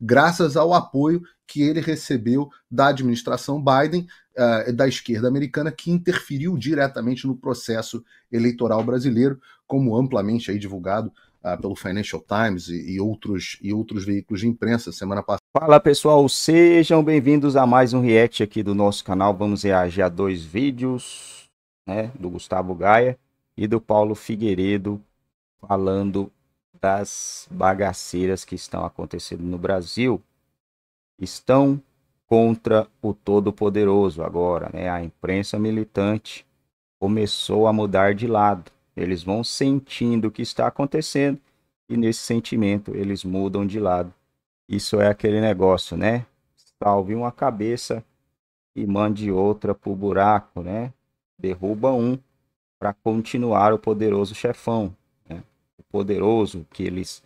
graças ao apoio que ele recebeu da administração Biden, uh, da esquerda americana, que interferiu diretamente no processo eleitoral brasileiro, como amplamente aí divulgado uh, pelo Financial Times e, e, outros, e outros veículos de imprensa semana passada. Fala pessoal, sejam bem-vindos a mais um react aqui do nosso canal. Vamos reagir a dois vídeos né, do Gustavo Gaia e do Paulo Figueiredo falando das bagaceiras que estão acontecendo no Brasil estão contra o Todo-Poderoso agora, né? A imprensa militante começou a mudar de lado. Eles vão sentindo o que está acontecendo e nesse sentimento eles mudam de lado. Isso é aquele negócio, né? Salve uma cabeça e mande outra pro buraco, né? Derruba um para continuar o poderoso chefão poderoso que eles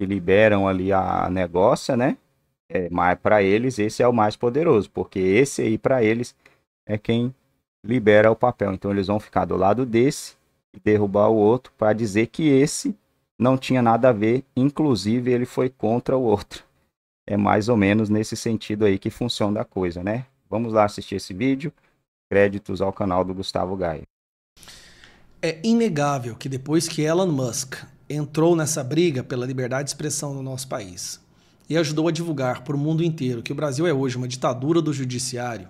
liberam ali a negócia, né? É, mas para eles esse é o mais poderoso, porque esse aí para eles é quem libera o papel. Então eles vão ficar do lado desse e derrubar o outro para dizer que esse não tinha nada a ver, inclusive ele foi contra o outro. É mais ou menos nesse sentido aí que funciona a coisa, né? Vamos lá assistir esse vídeo. Créditos ao canal do Gustavo Gaia. É inegável que depois que Elon Musk entrou nessa briga pela liberdade de expressão no nosso país e ajudou a divulgar para o mundo inteiro que o Brasil é hoje uma ditadura do judiciário,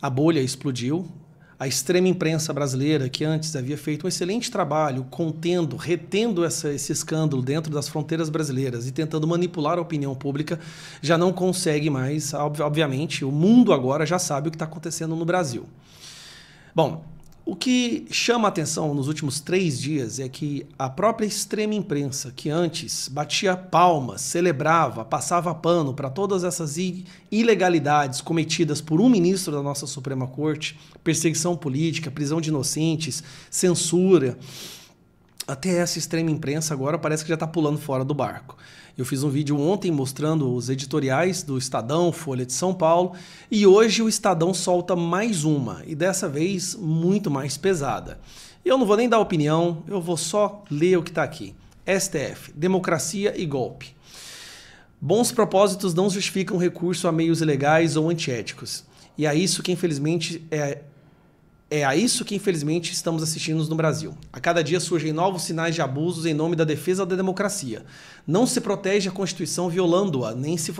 a bolha explodiu. A extrema imprensa brasileira, que antes havia feito um excelente trabalho contendo, retendo essa, esse escândalo dentro das fronteiras brasileiras e tentando manipular a opinião pública, já não consegue mais. Obviamente, o mundo agora já sabe o que está acontecendo no Brasil. Bom, o que chama a atenção nos últimos três dias é que a própria extrema imprensa, que antes batia palmas, celebrava, passava pano para todas essas ilegalidades cometidas por um ministro da nossa Suprema Corte, perseguição política, prisão de inocentes, censura, até essa extrema imprensa agora parece que já está pulando fora do barco. Eu fiz um vídeo ontem mostrando os editoriais do Estadão, Folha de São Paulo, e hoje o Estadão solta mais uma, e dessa vez muito mais pesada. Eu não vou nem dar opinião, eu vou só ler o que está aqui. STF, democracia e golpe. Bons propósitos não justificam recurso a meios ilegais ou antiéticos. E é isso que infelizmente é é a isso que, infelizmente, estamos assistindo no Brasil. A cada dia surgem novos sinais de abusos em nome da defesa da democracia. Não se protege a Constituição violando-a, nem, se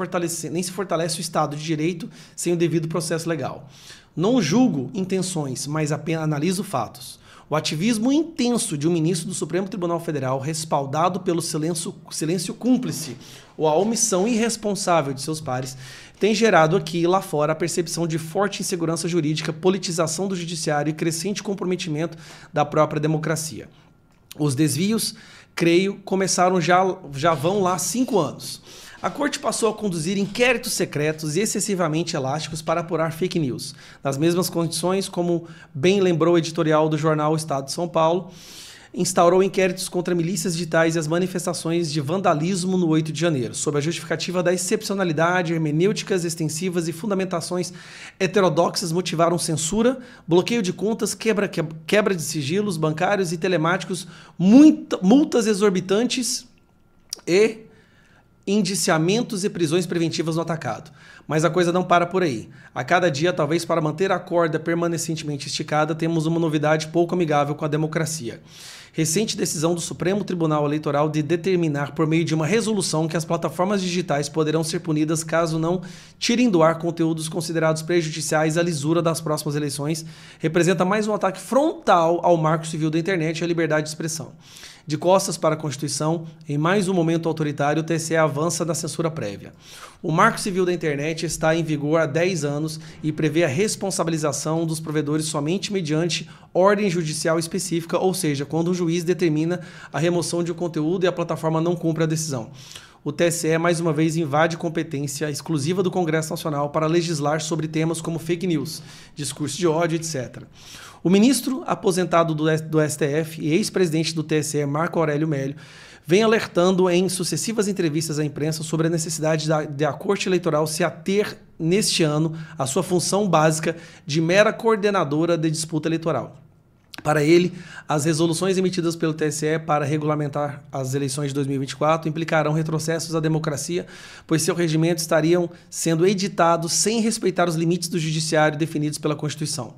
nem se fortalece o Estado de Direito sem o devido processo legal. Não julgo intenções, mas apenas analiso fatos. O ativismo intenso de um ministro do Supremo Tribunal Federal, respaldado pelo silêncio, silêncio cúmplice ou a omissão irresponsável de seus pares, tem gerado aqui e lá fora a percepção de forte insegurança jurídica, politização do judiciário e crescente comprometimento da própria democracia. Os desvios, creio, começaram já, já vão lá cinco anos. A corte passou a conduzir inquéritos secretos e excessivamente elásticos para apurar fake news, nas mesmas condições como bem lembrou o editorial do jornal Estado de São Paulo instaurou inquéritos contra milícias digitais e as manifestações de vandalismo no 8 de janeiro, sob a justificativa da excepcionalidade, hermenêuticas extensivas e fundamentações heterodoxas motivaram censura, bloqueio de contas, quebra, quebra de sigilos bancários e telemáticos, muita, multas exorbitantes e indiciamentos e prisões preventivas no atacado. Mas a coisa não para por aí. A cada dia, talvez para manter a corda permanentemente esticada, temos uma novidade pouco amigável com a democracia. Recente decisão do Supremo Tribunal Eleitoral de determinar, por meio de uma resolução, que as plataformas digitais poderão ser punidas caso não tirem do ar conteúdos considerados prejudiciais à lisura das próximas eleições, representa mais um ataque frontal ao marco civil da internet e à liberdade de expressão. De costas para a Constituição, em mais um momento autoritário, o TSE avança da censura prévia. O marco civil da internet Internet está em vigor há 10 anos e prevê a responsabilização dos provedores somente mediante ordem judicial específica, ou seja, quando o juiz determina a remoção de um conteúdo e a plataforma não cumpre a decisão o TSE mais uma vez invade competência exclusiva do Congresso Nacional para legislar sobre temas como fake news, discurso de ódio, etc. O ministro aposentado do, STF e ex-presidente do TSE, Marco Aurélio Melo vem alertando em sucessivas entrevistas à imprensa sobre a necessidade da, da Corte Eleitoral se ater neste ano à sua função básica de mera coordenadora de disputa eleitoral. Para ele, as resoluções emitidas pelo TSE para regulamentar as eleições de 2024 implicarão retrocessos à democracia, pois seu regimento estariam sendo editados sem respeitar os limites do judiciário definidos pela Constituição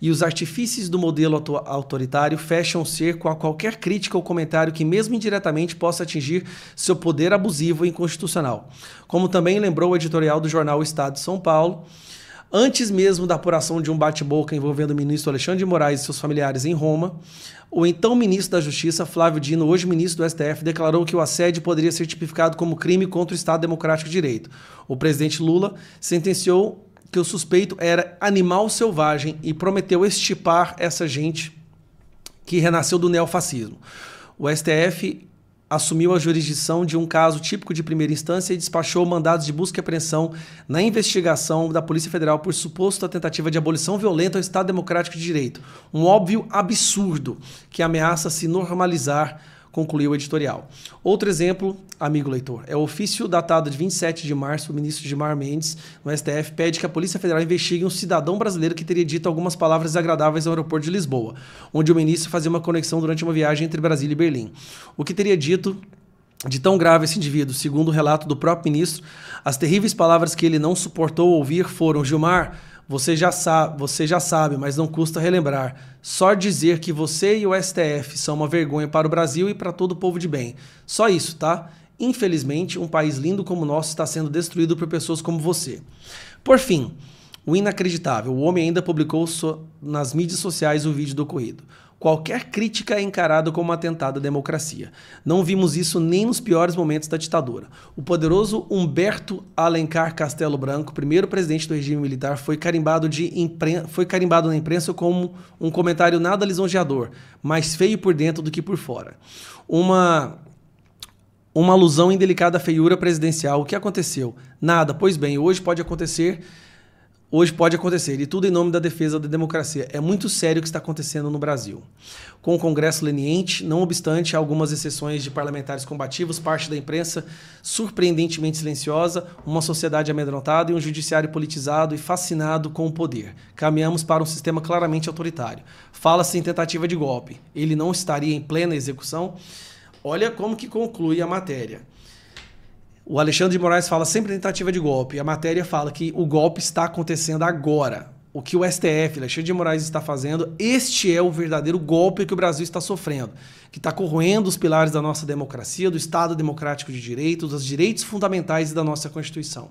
e os artifícios do modelo autoritário fecham o cerco a qualquer crítica ou comentário que, mesmo indiretamente, possa atingir seu poder abusivo e inconstitucional. Como também lembrou o editorial do jornal Estado de São Paulo, Antes mesmo da apuração de um bate-boca envolvendo o ministro Alexandre de Moraes e seus familiares em Roma, o então ministro da Justiça, Flávio Dino, hoje ministro do STF, declarou que o assédio poderia ser tipificado como crime contra o Estado Democrático de Direito. O presidente Lula sentenciou que o suspeito era animal selvagem e prometeu estipar essa gente que renasceu do neofascismo. O STF assumiu a jurisdição de um caso típico de primeira instância e despachou mandados de busca e apreensão na investigação da Polícia Federal por suposta tentativa de abolição violenta ao Estado Democrático de Direito. Um óbvio absurdo que ameaça se normalizar concluiu o editorial. Outro exemplo, amigo leitor, é o ofício datado de 27 de março, o ministro Gilmar Mendes, no STF, pede que a Polícia Federal investigue um cidadão brasileiro que teria dito algumas palavras desagradáveis ao aeroporto de Lisboa, onde o ministro fazia uma conexão durante uma viagem entre Brasília e Berlim. O que teria dito de tão grave esse indivíduo, segundo o relato do próprio ministro, as terríveis palavras que ele não suportou ouvir foram: Gilmar, você já, sabe, você já sabe, mas não custa relembrar. Só dizer que você e o STF são uma vergonha para o Brasil e para todo o povo de bem. Só isso, tá? Infelizmente, um país lindo como o nosso está sendo destruído por pessoas como você. Por fim, o inacreditável. O homem ainda publicou so nas mídias sociais o vídeo do ocorrido. Qualquer crítica é encarada como um atentado à democracia. Não vimos isso nem nos piores momentos da ditadura. O poderoso Humberto Alencar Castelo Branco, primeiro presidente do regime militar, foi carimbado, de impren... foi carimbado na imprensa como um comentário nada lisonjeador, mais feio por dentro do que por fora. Uma uma alusão indelicada à feiura presidencial. O que aconteceu? Nada. Pois bem, hoje pode acontecer hoje pode acontecer, e tudo em nome da defesa da democracia. É muito sério o que está acontecendo no Brasil. Com o Congresso leniente, não obstante algumas exceções de parlamentares combativos, parte da imprensa surpreendentemente silenciosa, uma sociedade amedrontada e um judiciário politizado e fascinado com o poder. Caminhamos para um sistema claramente autoritário. Fala-se em tentativa de golpe. Ele não estaria em plena execução? Olha como que conclui a matéria. O Alexandre de Moraes fala sempre tentativa de golpe. A matéria fala que o golpe está acontecendo agora. O que o STF, Alexandre de Moraes, está fazendo, este é o verdadeiro golpe que o Brasil está sofrendo, que está corroendo os pilares da nossa democracia, do Estado Democrático de Direito, dos direitos fundamentais e da nossa Constituição.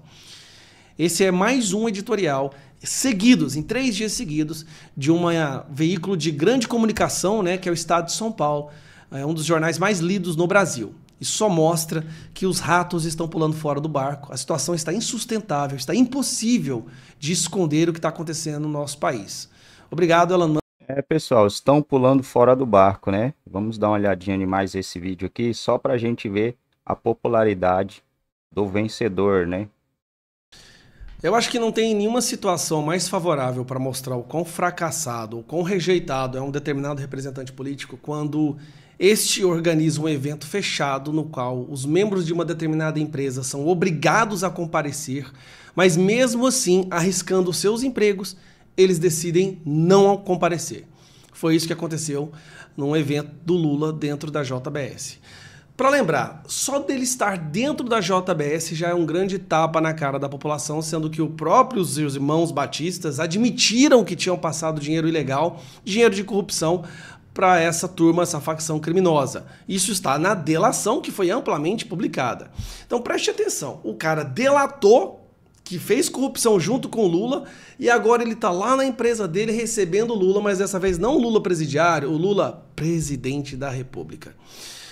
Esse é mais um editorial seguidos, em três dias seguidos, de um veículo de grande comunicação, né, que é o Estado de São Paulo, é um dos jornais mais lidos no Brasil. E só mostra que os ratos estão pulando fora do barco. A situação está insustentável, está impossível de esconder o que está acontecendo no nosso país. Obrigado, Alan. É, pessoal, estão pulando fora do barco, né? Vamos dar uma olhadinha em mais esse vídeo aqui, só para a gente ver a popularidade do vencedor, né? Eu acho que não tem nenhuma situação mais favorável para mostrar o quão fracassado o quão rejeitado é um determinado representante político quando este organiza é um evento fechado no qual os membros de uma determinada empresa são obrigados a comparecer, mas mesmo assim, arriscando seus empregos, eles decidem não comparecer. Foi isso que aconteceu num evento do Lula dentro da JBS. Para lembrar, só dele estar dentro da JBS já é um grande tapa na cara da população, sendo que o próprio, os próprios irmãos batistas admitiram que tinham passado dinheiro ilegal, dinheiro de corrupção, para essa turma, essa facção criminosa. Isso está na delação que foi amplamente publicada. Então preste atenção: o cara delatou que fez corrupção junto com o Lula e agora ele está lá na empresa dele recebendo o Lula, mas dessa vez não o Lula presidiário, o Lula presidente da República.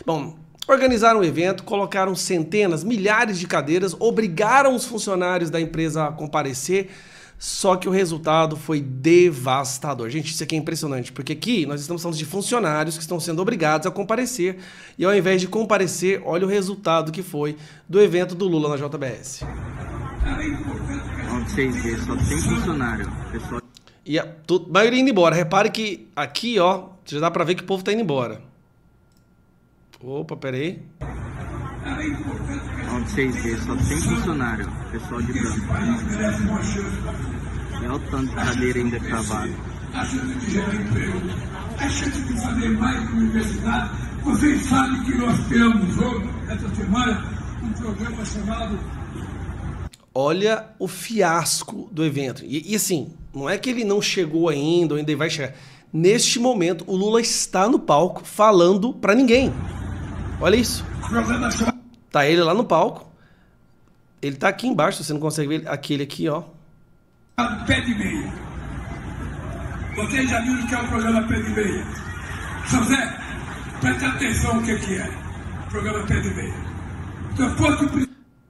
Bom, Organizaram um evento, colocaram centenas, milhares de cadeiras, obrigaram os funcionários da empresa a comparecer, só que o resultado foi devastador. Gente, isso aqui é impressionante, porque aqui nós estamos falando de funcionários que estão sendo obrigados a comparecer. E ao invés de comparecer, olha o resultado que foi do evento do Lula na JBS. Onde vocês só tem funcionário. E a tu, maioria indo embora. Repare que aqui, ó, já dá pra ver que o povo tá indo embora. Opa, peraí. Onde vocês vê, só tem funcionário. Pessoal de branco. Olha é o tanto de cadeira ainda A gente fazer mais com a universidade. Vocês sabem que nós temos hoje, essa semana, um programa chamado. Olha o fiasco do evento. E, e assim, não é que ele não chegou ainda ou ainda vai chegar. Neste momento, o Lula está no palco falando para ninguém. Olha isso. Tá ele lá no palco. Ele tá aqui embaixo, você não consegue ver aquele aqui, ó. Pé de Meia. Vocês já viram o que é o programa Pé de Meia? São Zé, preste atenção o que é, que é o programa Pé de Meia.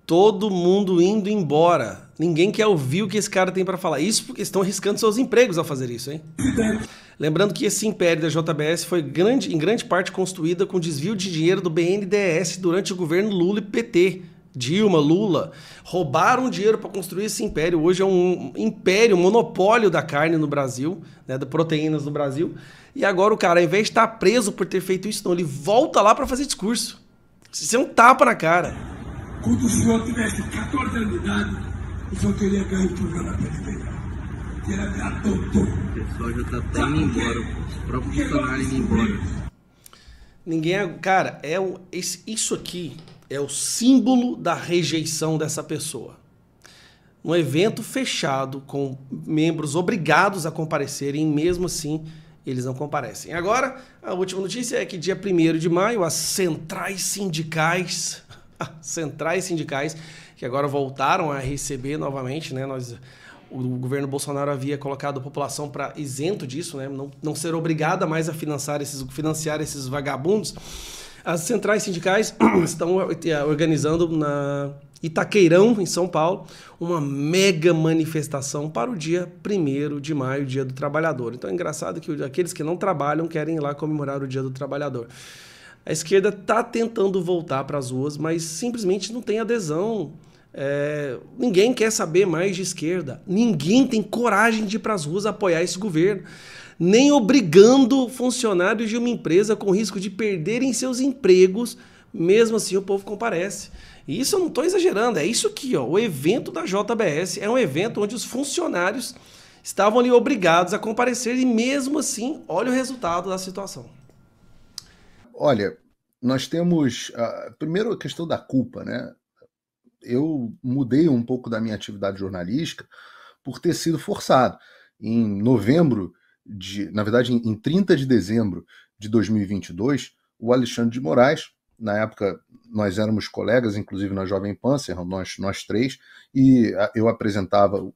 Todo mundo indo embora. Ninguém quer ouvir o que esse cara tem para falar. Isso porque estão arriscando seus empregos ao fazer isso, hein? Lembrando que esse império da JBS foi grande, em grande parte construída com desvio de dinheiro do BNDES durante o governo Lula e PT Dilma, Lula, roubaram dinheiro para construir esse império. Hoje é um império, um monopólio da carne no Brasil, né, das proteínas no Brasil. E agora o cara, ao invés de estar tá preso por ter feito isso, não, ele volta lá para fazer discurso. Isso é um tapa na cara. Quando o senhor tivesse 14 anos de idade, o senhor teria ganho o programa PDB. Teria virado doutor. O pessoal já está até indo embora, tá os próprios funcionários indo embora. Ninguém. É, cara, é, esse, isso aqui é o símbolo da rejeição dessa pessoa. Um evento fechado, com membros obrigados a comparecerem, mesmo assim eles não comparecem. Agora, a última notícia é que dia 1 de maio, as centrais sindicais, centrais sindicais, que agora voltaram a receber novamente, né? Nós, o governo Bolsonaro havia colocado a população para isento disso, né? Não, não ser obrigada mais a financiar esses, financiar esses vagabundos. As centrais sindicais estão eh, organizando na Itaqueirão, em São Paulo, uma mega manifestação para o dia 1 de maio, Dia do Trabalhador. Então é engraçado que aqueles que não trabalham querem ir lá comemorar o Dia do Trabalhador. A esquerda está tentando voltar para as ruas, mas simplesmente não tem adesão. É, ninguém quer saber mais de esquerda. Ninguém tem coragem de ir para as ruas apoiar esse governo nem obrigando funcionários de uma empresa com risco de perderem seus empregos, mesmo assim o povo comparece. E isso eu não estou exagerando, é isso aqui, ó. O evento da JBS é um evento onde os funcionários estavam ali obrigados a comparecer e mesmo assim, olha o resultado da situação. Olha, nós temos a, ah, primeiro a questão da culpa, né? Eu mudei um pouco da minha atividade jornalística por ter sido forçado. Em novembro de, na verdade, em 30 de dezembro de 2022, o Alexandre de Moraes, na época nós éramos colegas, inclusive na Jovem Pan, nós, nós três, e eu apresentava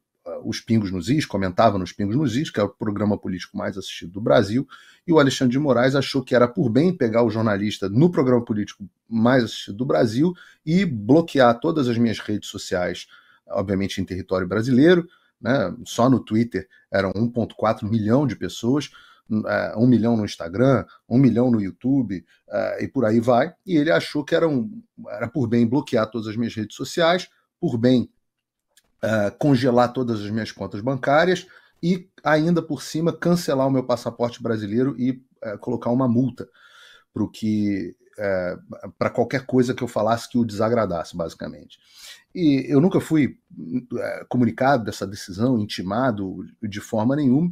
os Pingos nos Is, comentava nos Pingos nos Is, que é o programa político mais assistido do Brasil, e o Alexandre de Moraes achou que era por bem pegar o jornalista no programa político mais assistido do Brasil e bloquear todas as minhas redes sociais, obviamente em território brasileiro, né? Só no Twitter eram 1,4 milhão de pessoas, hum, é, um 1 milhão no Instagram, 1 milhão no YouTube é, e por aí vai. E ele achou que era, um, era por bem bloquear todas as minhas redes sociais, por bem uh, congelar todas as minhas contas bancárias e ainda por cima cancelar o meu passaporte brasileiro e uh, colocar uma multa para o que é, para qualquer coisa que eu falasse que o desagradasse, basicamente. E eu nunca fui é, comunicado dessa decisão, intimado de forma nenhuma,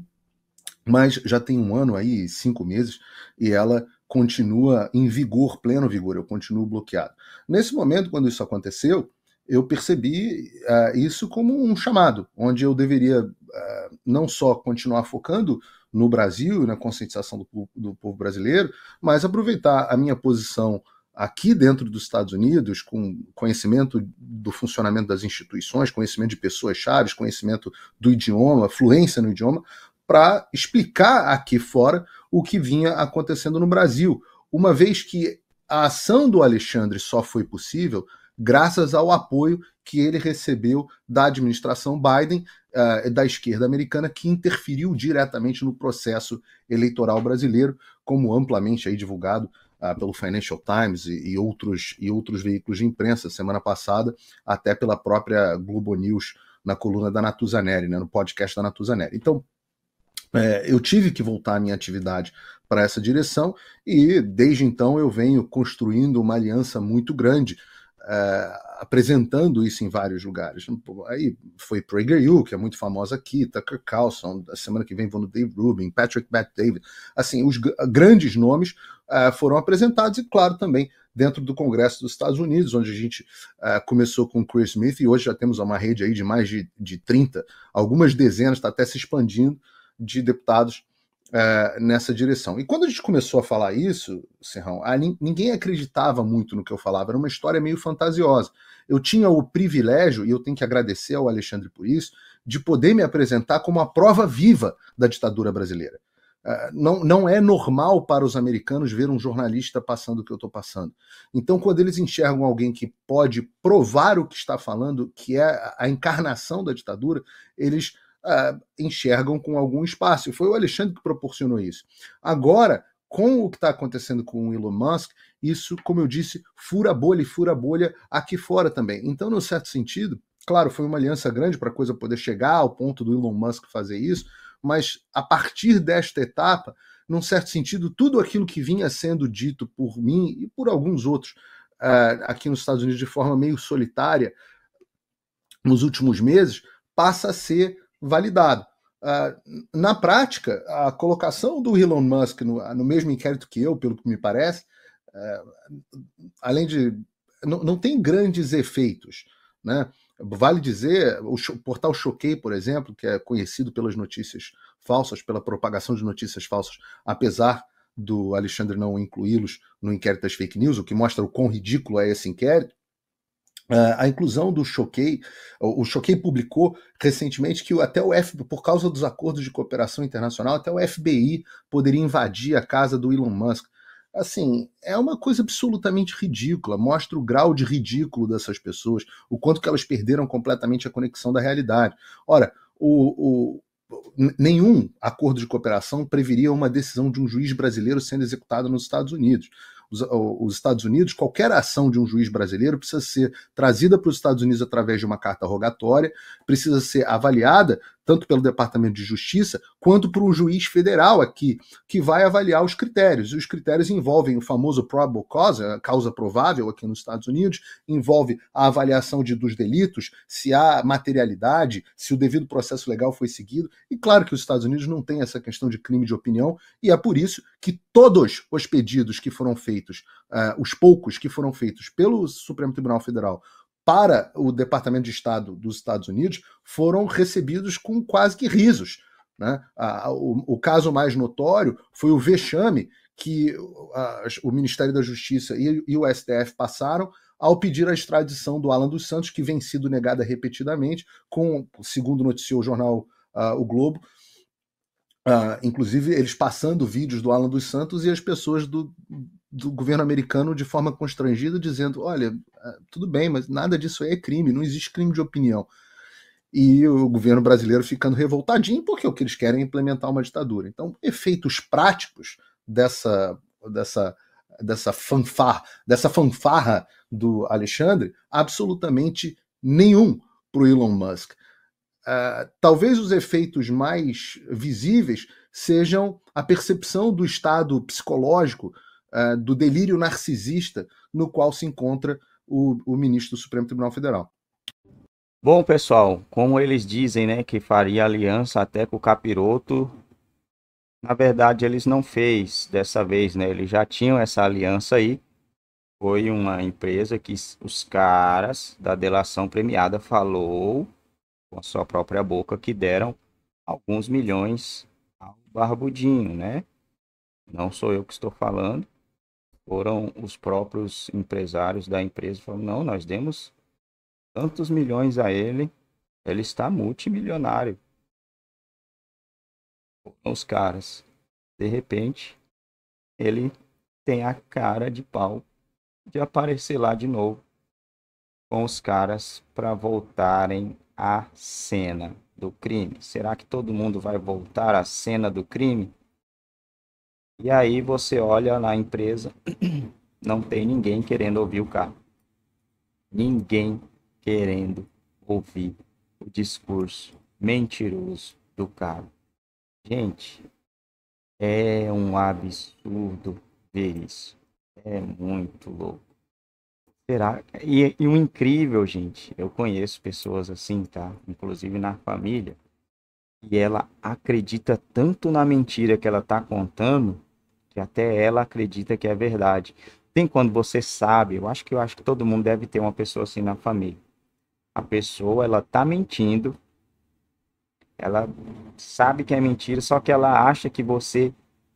mas já tem um ano aí, cinco meses, e ela continua em vigor, pleno vigor, eu continuo bloqueado. Nesse momento, quando isso aconteceu, eu percebi é, isso como um chamado, onde eu deveria é, não só continuar focando, no Brasil e na conscientização do, do povo brasileiro, mas aproveitar a minha posição aqui dentro dos Estados Unidos, com conhecimento do funcionamento das instituições, conhecimento de pessoas chaves, conhecimento do idioma, fluência no idioma, para explicar aqui fora o que vinha acontecendo no Brasil, uma vez que a ação do Alexandre só foi possível graças ao apoio que ele recebeu da administração Biden, eh, da esquerda americana, que interferiu diretamente no processo eleitoral brasileiro, como amplamente aí divulgado ah, pelo Financial Times e, e, outros, e outros veículos de imprensa semana passada, até pela própria Globo News na coluna da Natuza Neri, né, no podcast da Natuza Neri. Então, é, eu tive que voltar a minha atividade para essa direção e desde então eu venho construindo uma aliança muito grande. É, apresentando isso em vários lugares. Aí foi Prager Yu, que é muito famosa aqui, Tucker Carlson, a semana que vem vão no Dave Rubin, Patrick Matt David. Assim, os grandes nomes uh, foram apresentados, e claro, também dentro do Congresso dos Estados Unidos, onde a gente uh, começou com Chris Smith, e hoje já temos uma rede aí de mais de, de 30, algumas dezenas, está até se expandindo, de deputados eh, nessa direção. E quando a gente começou a falar isso, Serrão, a, ninguém acreditava muito no que eu falava, era uma história meio fantasiosa. Eu tinha o privilégio, e eu tenho que agradecer ao Alexandre por isso, de poder me apresentar como a prova viva da ditadura brasileira. Eh, não, não é normal para os americanos ver um jornalista passando o que eu estou passando. Então, quando eles enxergam alguém que pode provar o que está falando, que é a encarnação da ditadura, eles uh, enxergam com algum espaço. Foi o Alexandre que proporcionou isso. Agora, com o que está acontecendo com o Elon Musk, isso, como eu disse, fura bolha e fura bolha aqui fora também. Então, no certo sentido, claro, foi uma aliança grande para a coisa poder chegar ao ponto do Elon Musk fazer isso, mas a partir desta etapa, num certo sentido, tudo aquilo que vinha sendo dito por mim e por alguns outros uh, aqui nos Estados Unidos de forma meio solitária nos últimos meses passa a ser validado. Uh, na prática, a colocação do Elon Musk no, no, mesmo inquérito que eu, pelo que me parece, uh, além de. Não, tem grandes efeitos. Né? Vale dizer, o, o portal Choquei, por exemplo, que é conhecido pelas notícias falsas, pela propagação de notícias falsas, apesar do Alexandre não incluí-los no inquérito das fake news, o que mostra o quão ridículo é esse inquérito, é, a inclusão do Choquei, o Choquei publicou recentemente que até o FBI, por causa dos acordos de cooperação internacional, até o FBI poderia invadir a casa do Elon Musk. Assim, é uma coisa absolutamente ridícula, mostra o grau de ridículo dessas pessoas, o quanto que elas perderam completamente a conexão da realidade. Ora, o, o nenhum acordo de cooperação preveria uma decisão de um juiz brasileiro sendo executada nos Estados Unidos os, os Estados Unidos, qualquer ação de um juiz brasileiro precisa ser trazida para os Estados Unidos através de uma carta rogatória, precisa ser avaliada tanto pelo Departamento de Justiça, quanto por um juiz federal aqui, que vai avaliar os critérios. Os critérios envolvem o famoso probable cause, a causa provável aqui nos Estados Unidos, envolve a avaliação de, dos delitos, se há materialidade, se o devido processo legal foi seguido. E claro que os Estados Unidos não tem essa questão de crime de opinião, e é por isso que todos os pedidos que foram feitos, uh, os poucos que foram feitos pelo Supremo Tribunal Federal para o Departamento de Estado dos Estados Unidos foram recebidos com quase que risos. Né? o, caso mais notório foi o vexame que o Ministério da Justiça e, o STF passaram ao pedir a extradição do Alan dos Santos, que vem sido negada repetidamente, com, segundo noticiou o jornal O Globo, Uh, inclusive eles passando vídeos do Alan dos Santos e as pessoas do, do governo americano de forma constrangida, dizendo: olha, ah, tudo bem, mas nada disso aí é crime, não existe crime de opinião. E o governo brasileiro ficando revoltadinho, porque o que eles querem é implementar uma ditadura. Então, efeitos práticos dessa, dessa, dessa, fanfarra, dessa fanfarra do Alexandre, absolutamente nenhum para o Elon Musk. Uh, talvez os efeitos mais visíveis sejam a percepção do estado psicológico uh, do delírio narcisista no qual se encontra o, o ministro do Supremo Tribunal Federal. Bom, pessoal, como eles dizem, né, que faria aliança até com o Capiroto, na verdade eles não fez dessa vez, né? Eles já tinham essa aliança aí. Foi uma empresa que os caras da delação premiada falou com a sua própria boca que deram alguns milhões ao Barbudinho, né? Não sou eu que estou falando foram os próprios empresários da empresa falando, não, nós demos tantos milhões a ele, ele está multimilionário. Os caras, de repente, ele tem a cara de pau de aparecer lá de novo com os caras para voltarem à cena do crime. Será que todo mundo vai voltar à cena do crime? E aí você olha na empresa, não tem ninguém querendo ouvir o cara. Ninguém querendo ouvir o discurso mentiroso do cara. Gente, é um absurdo ver isso. É muito louco. Será? É? E, e o um incrível, gente, eu conheço pessoas assim, tá? Inclusive na família. E ela acredita tanto na mentira que ela tá contando que até ela acredita que é verdade. Tem quando você sabe, eu acho que eu acho que todo mundo deve ter uma pessoa assim na família. A pessoa, ela tá mentindo. Ela sabe que é mentira, só que ela acha que você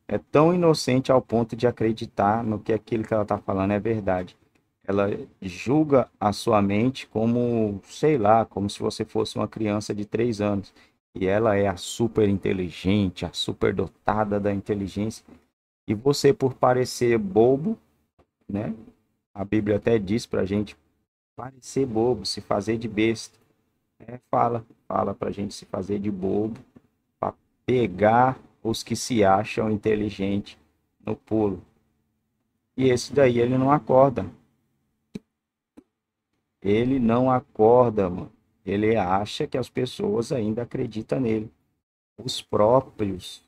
é tão inocente ao ponto de acreditar no que aquilo que ela tá falando é verdade. Ela julga a sua mente como, sei lá, como se você fosse uma criança de três anos. E ela é a super inteligente, a super dotada da inteligência e você, por parecer bobo, né? A Bíblia até diz para a gente parecer bobo, se fazer de besta. Né? fala, fala para a gente se fazer de bobo, para pegar os que se acham inteligentes no pulo. E esse daí ele não acorda. Ele não acorda, mano. Ele acha que as pessoas ainda acreditam nele. Os próprios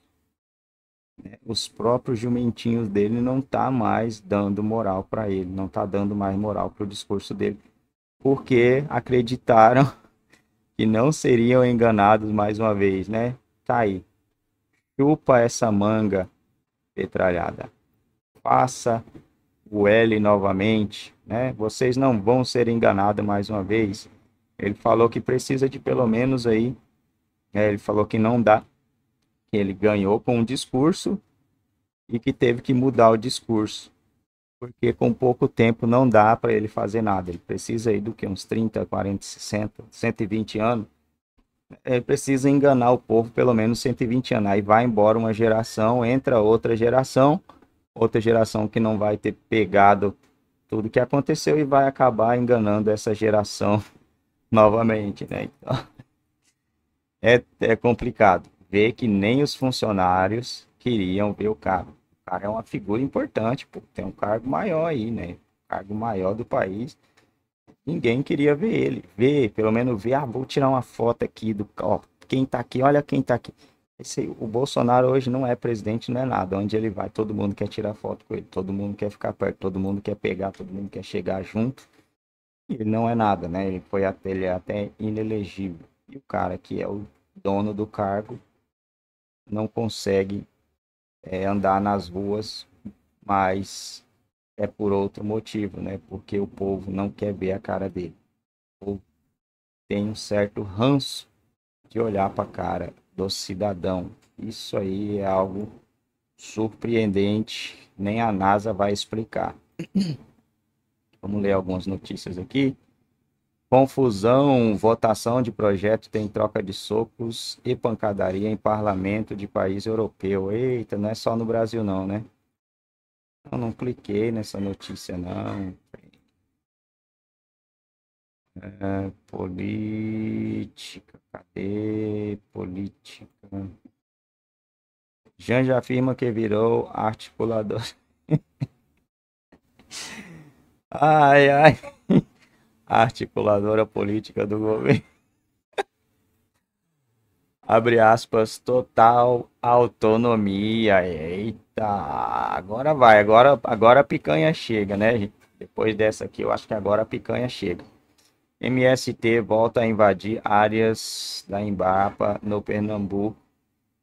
né, os próprios jumentinhos dele não tá mais dando moral para ele, não tá dando mais moral para o discurso dele, porque acreditaram que não seriam enganados mais uma vez, né? Tá aí. Chupa essa manga petralhada. Faça o L novamente, né? Vocês não vão ser enganados mais uma vez. Ele falou que precisa de pelo menos aí, né? ele falou que não dá que ele ganhou com um discurso e que teve que mudar o discurso, porque com pouco tempo não dá para ele fazer nada. Ele precisa aí do que uns 30, 40, 60, 120 anos. Ele precisa enganar o povo pelo menos 120 anos. Aí vai embora uma geração, entra outra geração, outra geração que não vai ter pegado tudo que aconteceu e vai acabar enganando essa geração novamente, né? Então, é, é complicado ver que nem os funcionários queriam ver o cara. O cara é uma figura importante, pô, tem um cargo maior aí, né? Cargo maior do país. Ninguém queria ver ele. Ver, pelo menos ver, ah, vou tirar uma foto aqui do, ó, quem tá aqui, olha quem tá aqui. Esse, o Bolsonaro hoje não é presidente, não é nada. Onde ele vai, todo mundo quer tirar foto com ele, todo mundo quer ficar perto, todo mundo quer pegar, todo mundo quer chegar junto. E ele não é nada, né? Ele foi até, ele é até inelegível. E o cara que é o dono do cargo não consegue é, andar nas ruas, mas é por outro motivo, né? Porque o povo não quer ver a cara dele. Ou tem um certo ranço de olhar para a cara do cidadão. Isso aí é algo surpreendente, nem a NASA vai explicar. Vamos ler algumas notícias aqui. Confusão, votação de projeto tem troca de socos e pancadaria em parlamento de país europeu. Eita, não é só no Brasil não, né? Eu não cliquei nessa notícia não. É, política, cadê política? Janja afirma que virou articulador. ai, ai articuladora política do governo. Abre aspas, total autonomia. Eita, agora vai, agora, agora a picanha chega, né, gente? Depois dessa aqui, eu acho que agora a picanha chega. MST volta a invadir áreas da embapa no Pernambuco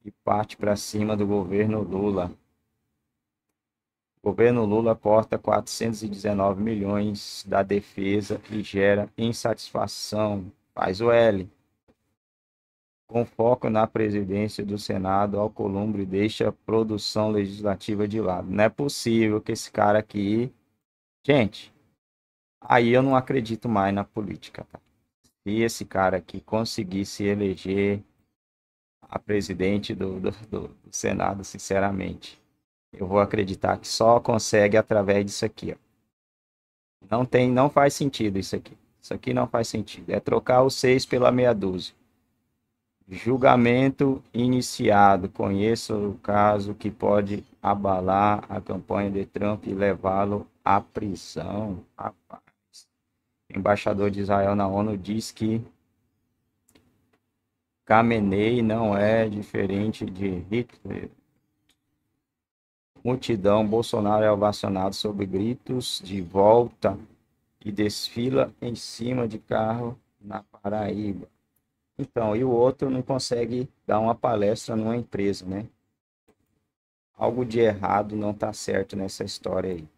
e parte para cima do governo Lula. Governo Lula corta 419 milhões da defesa e gera insatisfação. Faz o L. Com foco na presidência do Senado, Alcolumbre deixa a produção legislativa de lado. Não é possível que esse cara aqui. Gente, aí eu não acredito mais na política. Tá? Se esse cara aqui conseguisse eleger a presidente do, do, do Senado, sinceramente eu vou acreditar que só consegue através disso aqui, ó. Não tem, não faz sentido isso aqui. Isso aqui não faz sentido. É trocar o 6 pela meia dúzia. Julgamento iniciado. Conheço o caso que pode abalar a campanha de Trump e levá-lo à prisão. Rapaz. embaixador de Israel na ONU diz que Khamenei não é diferente de Hitler. Multidão, Bolsonaro é ovacionado sob gritos de volta e desfila em cima de carro na Paraíba. Então, e o outro não consegue dar uma palestra numa empresa, né? Algo de errado não está certo nessa história aí.